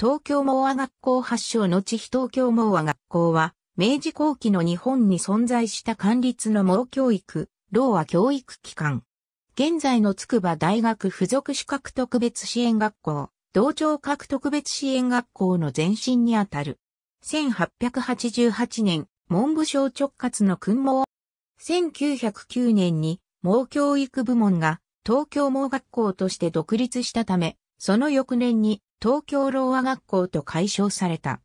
東京盲和学校発祥の地非東京盲和学校は、明治後期の日本に存在した官立の盲教育、老和教育機関。現在の筑波大学附属資格特別支援学校、同調各特別支援学校の前身にあたる。1888年、文部省直轄の訓盲。1909年に、盲教育部門が東京盲学校として独立したため、その翌年に東京老和学校と解消された。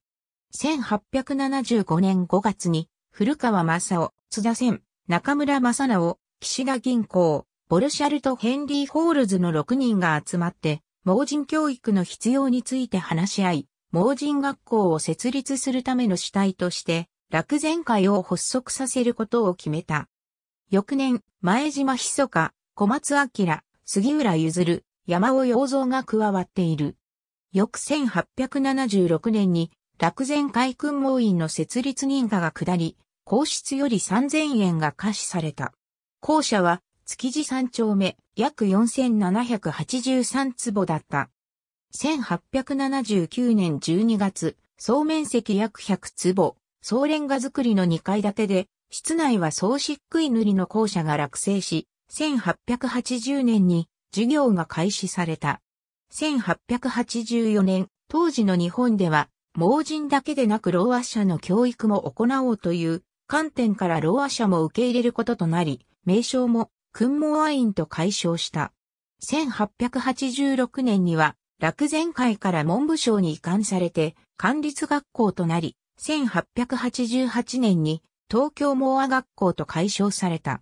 1875年5月に古川正夫、津田仙、中村正直、岸田銀行、ボルシャルとヘンリー・ホールズの6人が集まって、盲人教育の必要について話し合い、盲人学校を設立するための主体として、楽善会を発足させることを決めた。翌年、前島密か、小松明、杉浦譲、山尾洋蔵が加わっている。翌1876年に楽前海訓網院の設立認可が下り、皇室より3000円が可視された。校舎は築地3丁目約4783坪だった。1879年12月、総面積約100坪、総レンガ造りの2階建てで、室内は総漆喰塗りの校舎が落成し、1880年に授業が開始された。1884年、当時の日本では、盲人だけでなく老和者の教育も行おうという観点から老和者も受け入れることとなり、名称も訓盲和院と解消した。1886年には、落前会から文部省に移管されて、管律学校となり、1888年に東京盲和学校と解消された。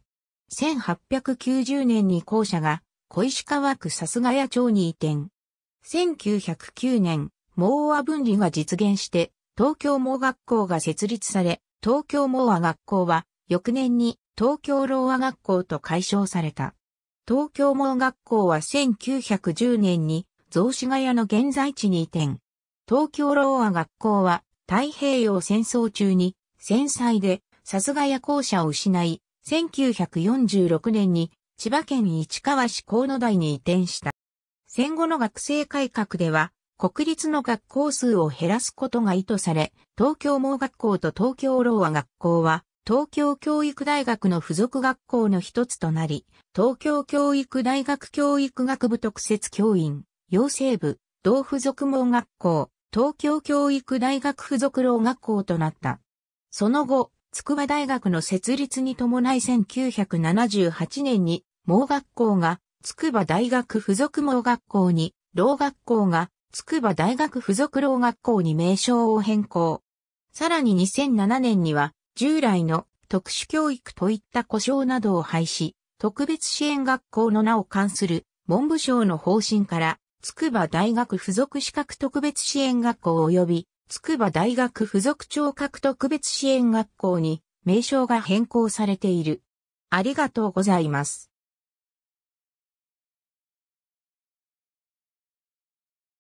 1890年に校舎が小石川区さすが屋町に移転。1909年、盲和分離が実現して、東京盲学校が設立され、東京盲和学校は、翌年に東京老和学校と解消された。東京盲学校は1910年に、雑司ヶ谷の現在地に移転。東京老和学校は、太平洋戦争中に、戦災で、さすが屋校舎を失い、1946年に千葉県市川市河野台に移転した。戦後の学生改革では、国立の学校数を減らすことが意図され、東京盲学校と東京ろう和学校は、東京教育大学の付属学校の一つとなり、東京教育大学教育学部特設教員、養成部、同付属盲学校、東京教育大学付属ろう学校となった。その後、筑波大学の設立に伴い1978年に盲学校が、筑波大学附属盲学校に、老学校が、筑波大学附属老学校に名称を変更。さらに2007年には、従来の特殊教育といった故障などを廃止、特別支援学校の名を冠する文部省の方針から、筑波大学附属資格特別支援学校及び、筑波大学附属聴覚特別支援学校に名称が変更されている。ありがとうございます。